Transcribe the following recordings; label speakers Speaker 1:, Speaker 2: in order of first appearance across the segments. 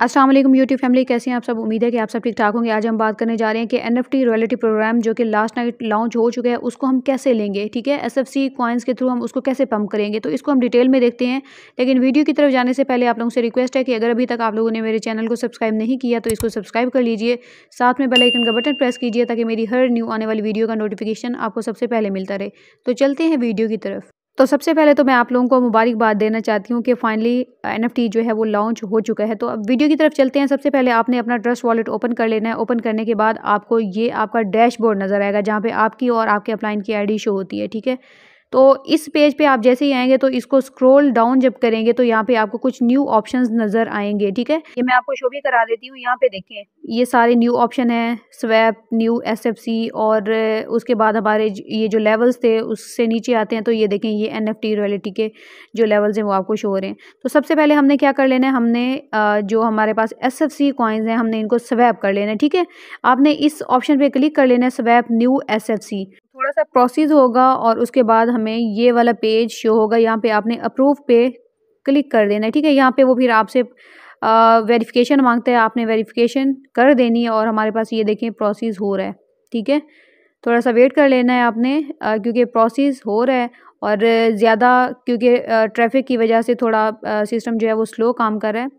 Speaker 1: Aslam YouTube family कैसे हैं आप सब उम्मीद है कि आप सब ठीक ठाक होंगे आज हम बात करने जा रहे हैं कि N F T royalty program जो कि लास्ट नाइट लॉन्च हो चुका है उसको हम कैसे लेंगे ठीक है एस एफ सी कॉइन्स के थ्रू हम उसको कैसे पम्प करेंगे तो इसको हम डिटेल में देखते हैं लेकिन वीडियो की तरफ जाने से पहले आप लोगों से रिक्वेस्ट है कि अगर अभी तक आप लोगों ने मेरे चैनल को सब्सक्राइब नहीं किया तो इसको सब्सक्राइब कर लीजिए साथ में बेलाइकन का बटन प्रेस कीजिए ताकि मेरी हर न्यू आने वाली वीडियो का नोटिफिकेशन आपको सबसे पहले मिलता रहे तो चलते हैं वीडियो की तरफ तो सबसे पहले तो मैं आप लोगों को मुबारकबाद देना चाहती हूँ कि फाइनली एन uh, जो है वो लॉन्च हो चुका है तो अब वीडियो की तरफ चलते हैं सबसे पहले आपने अपना ट्रस्ट वॉलेट ओपन कर लेना है ओपन करने के बाद आपको ये आपका डैशबोर्ड नज़र आएगा जहाँ पे आपकी और आपके अपलाइन की आईडी शो होती है ठीक है तो इस पेज पे आप जैसे ही आएंगे तो इसको स्क्रॉल डाउन जब करेंगे तो यहाँ पे आपको कुछ न्यू ऑप्शंस नज़र आएंगे ठीक है ये मैं आपको शो भी करा देती हूँ यहाँ पे देखें ये सारे न्यू ऑप्शन हैं स्वैप न्यू एसएफसी और उसके बाद हमारे ये जो लेवल्स थे उससे नीचे आते हैं तो ये देखें ये एनएफटी रॉयल्टी के जो लेवल्स हैं वो आपको शो हो रहे हैं तो सबसे पहले हमने क्या कर लेना है हमने जो हमारे पास एस एफ सी कॉइन्स हैं हमने इनको स्वैप कर लेना है ठीक है आपने इस ऑप्शन पर क्लिक कर लेना है swap new S F C थोड़ा सा प्रोसेस होगा और उसके बाद हमें ये वाला पेज शो होगा यहाँ पे आपने अप्रूव पे क्लिक कर देना है ठीक है यहाँ पे वो फिर आपसे वेरिफिकेशन मांगते हैं आपने वेरिफिकेशन कर देनी है और हमारे पास ये देखें प्रोसेस हो रहा है ठीक है थोड़ा सा वेट कर लेना है आपने क्योंकि प्रोसेस हो रहा है और ज़्यादा क्योंकि ट्रैफिक की वजह से थोड़ा सिस्टम जो है वो स्लो काम कर रहा है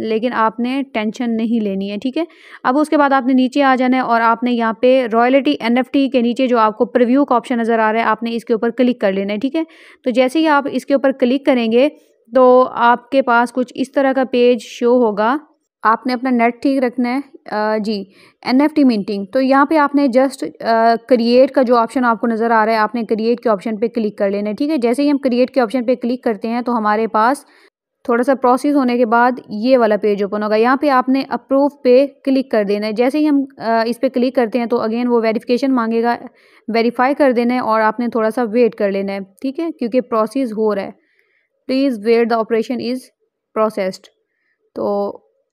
Speaker 1: लेकिन आपने टेंशन नहीं लेनी है ठीक है अब उसके बाद आपने नीचे आ जाना है और आपने यहाँ पे रॉयल्टी एनएफटी के नीचे जो आपको प्रीव्यू का ऑप्शन नज़र आ रहा है आपने इसके ऊपर क्लिक कर लेना है ठीक है तो जैसे ही आप इसके ऊपर क्लिक करेंगे तो आपके पास कुछ इस तरह का पेज शो होगा आपने अपना नेट ठीक रखना है आ, जी एन एफ टी मीटिंग तो यहाँ पे आपने जस्ट क्रिएट का जो ऑप्शन आपको नज़र आ रहा है आपने क्रिएट के ऑप्शन पे क्लिक कर लेना है ठीक है जैसे ही हम क्रिएट के ऑप्शन पे क्लिक करते हैं तो हमारे पास थोड़ा सा प्रोसेस होने के बाद ये वाला पेज ओपन होगा यहाँ पे आपने अप्रूव पे क्लिक कर देना है जैसे ही हम इस पर क्लिक करते हैं तो अगेन वो वेरीफिकेशन मांगेगा वेरीफाई कर देना है और आपने थोड़ा सा वेट कर लेना है ठीक है क्योंकि प्रोसेस हो रहा है please where the operation is processed तो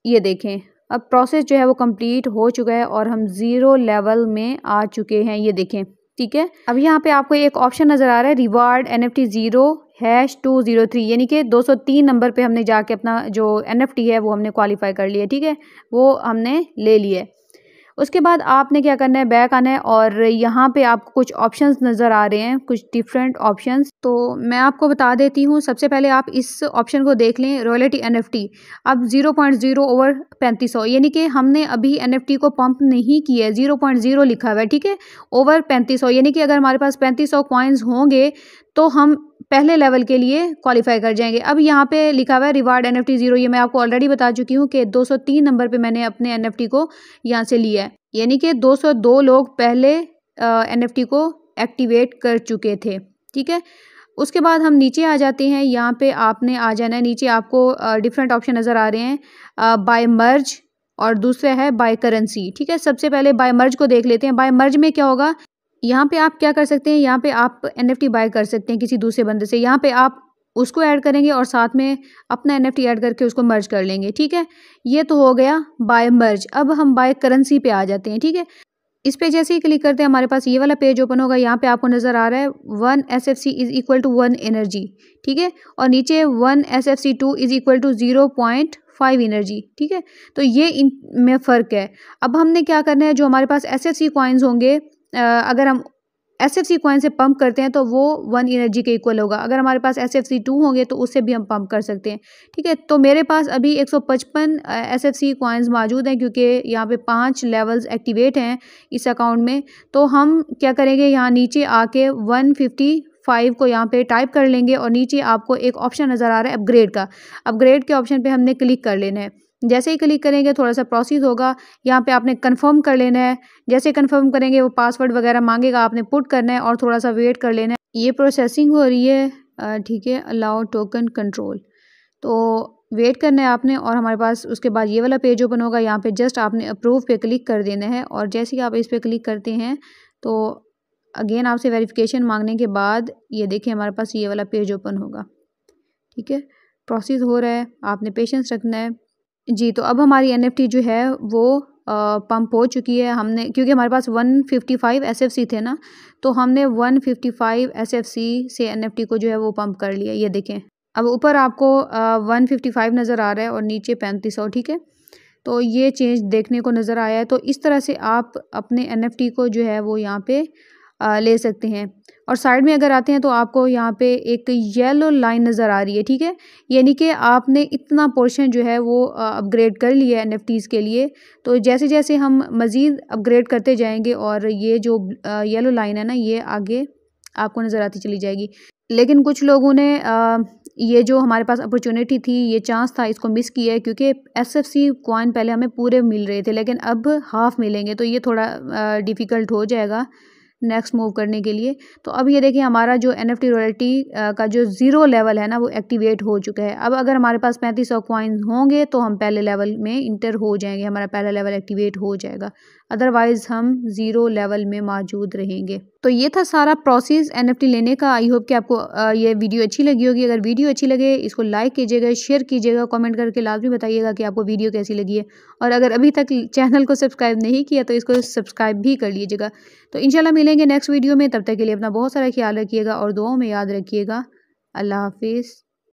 Speaker 1: ये देखें अब प्रोसेस जो है वो कंप्लीट हो चुका है और हम ज़ीरो लेवल में आ चुके हैं ये देखें ठीक है अब यहाँ पे आपको एक ऑप्शन नज़र आ रहा है reward N F T zero hash two zero three यानी कि दो सौ तीन नंबर पे हमने जाके अपना जो एन एफ टी है वो हमने क्वालिफाई कर लिया ठीक है वो हमने ले लिया उसके बाद आपने क्या करना है बैक आना है और यहाँ पे आपको कुछ ऑप्शंस नज़र आ रहे हैं कुछ डिफरेंट ऑप्शंस तो मैं आपको बता देती हूँ सबसे पहले आप इस ऑप्शन को देख लें रॉयल्टी एनएफटी अब 0.0 ओवर 3500 यानी कि हमने अभी एनएफटी को पंप नहीं किया है 0.0 लिखा हुआ है ठीक है ओवर 3500 यानी कि अगर हमारे पास पैंतीस सौ होंगे तो हम पहले लेवल के लिए क्वालिफाई कर जाएंगे अब यहाँ पे लिखा हुआ है reward N F T zero ये मैं आपको ऑलरेडी बता चुकी हूँ कि 203 नंबर पे मैंने अपने एन एफ टी को यहाँ से लिया है यानी कि 202 लोग पहले एन एफ टी को एक्टिवेट कर चुके थे ठीक है उसके बाद हम नीचे आ जाते हैं यहाँ पे आपने आ जाना है नीचे आपको डिफरेंट ऑप्शन नज़र आ रहे हैं बाय मर्ज और दूसरा है बाय करेंसी ठीक है सबसे पहले बाय मर्ज को देख लेते हैं बाय मर्ज में क्या होगा यहाँ पे आप क्या कर सकते हैं यहाँ पे आप टी बाय कर सकते हैं किसी दूसरे बंदे से यहाँ पे आप उसको ऐड करेंगे और साथ में अपना एन एफ ऐड करके उसको मर्ज कर लेंगे ठीक है ये तो हो गया बाय मर्ज अब हम बाय करेंसी पे आ जाते हैं ठीक है इस पे जैसे ही क्लिक करते हैं हमारे पास ये वाला पेज ओपन होगा यहाँ पे आपको नज़र आ रहा है one S F C is equal to one energy ठीक है और नीचे one S F C two is equal to zero point five energy ठीक है तो ये इन में फ़र्क है अब हमने क्या करना है जो हमारे पास एस एफ सी कॉइन्स होंगे अगर हम एस एफ सी कॉइन से पंप करते हैं तो वो वन एनर्जी के इक्वल होगा अगर हमारे पास एस एफ सी टू होंगे तो उससे भी हम पंप कर सकते हैं ठीक है तो मेरे पास अभी एक सौ पचपन एस एफ सी कॉइन्स मौजूद हैं क्योंकि यहाँ पे पांच लेवल्स एक्टिवेट हैं इस अकाउंट में तो हम क्या करेंगे यहाँ नीचे आके वन फिफ्टी फाइव को यहाँ पे टाइप कर लेंगे और नीचे आपको एक ऑप्शन नज़र आ रहा है अपग्रेड का अपग्रेड के ऑप्शन पे हमने क्लिक कर लेना है जैसे ही क्लिक करेंगे थोड़ा सा प्रोसेस होगा यहाँ पे आपने कंफर्म कर लेना है जैसे कंफर्म करेंगे वो पासवर्ड वगैरह मांगेगा आपने पुट करना है और थोड़ा सा वेट कर लेना है ये प्रोसेसिंग हो रही है ठीक है अलाउ टोकन कंट्रोल तो वेट करना है आपने और हमारे पास उसके बाद ये वाला पेज ओपन होगा यहाँ पर जस्ट आपने अप्रूव पर क्लिक कर देना है और जैसे ही आप इस पर क्लिक करते हैं तो अगेन आपसे वेरिफिकेशन मांगने के बाद ये देखिए हमारे पास ये वाला पेज ओपन होगा ठीक है प्रोसेस हो रहा है आपने पेशेंस रखना है जी तो अब हमारी एन जो है वो पंप हो चुकी है हमने क्योंकि हमारे पास 155 फिफ्टी थे ना तो हमने 155 फिफ्टी से एन को जो है वो पंप कर लिया ये देखें अब ऊपर आपको वन फिफ्टी फाइव नज़र आ रहा है और नीचे पैंतीस सौ ठीक है तो ये चेंज देखने को नज़र आया है तो इस तरह से आप अपने एन को जो है वो यहाँ पे ले सकते हैं और साइड में अगर आते हैं तो आपको यहाँ पे एक येलो लाइन नज़र आ रही है ठीक है यानी कि आपने इतना पोर्शन जो है वो अपग्रेड कर लिया है एनएफटीज़ के लिए तो जैसे जैसे हम मज़ीद अपग्रेड करते जाएंगे और ये जो येलो लाइन है ना ये आगे आपको नज़र आती चली जाएगी लेकिन कुछ लोगों ने ये जो हमारे पास अपॉर्चुनिटी थी ये चांस था इसको मिस किया है क्योंकि एस एफ सी कॉइन पहले हमें पूरे मिल रहे थे लेकिन अब हाफ़ मिलेंगे तो ये थोड़ा डिफ़िकल्ट हो जाएगा नेक्स्ट मूव करने के लिए तो अब ये देखिए हमारा जो एन एफ टी रॉयल्टी का जो ज़ीरो लेवल है ना वो एक्टिवेट हो चुका है अब अगर हमारे पास पैंतीस सौ क्वाइंस होंगे तो हम पहले लेवल में इंटर हो जाएंगे हमारा पहला लेवल एक्टिवेट हो जाएगा अदरवाइज़ हम ज़ीरो लेवल में मौजूद रहेंगे तो ये था सारा प्रोसेस एन लेने का आई होप कि आपको ये वीडियो अच्छी लगी होगी अगर वीडियो अच्छी लगे इसको लाइक कीजिएगा शेयर कीजिएगा कमेंट करके लाजमी बताइएगा कि आपको वीडियो कैसी लगी है और अगर अभी तक चैनल को सब्सक्राइब नहीं किया तो इसको सब्सक्राइब भी कर लीजिएगा तो इनशाला मिले मिलेंगे नेक्स्ट वीडियो में तब तक के लिए अपना बहुत सारा ख्याल रखिएगा और दुआओं में याद रखिएगा अल्लाह हाफिज़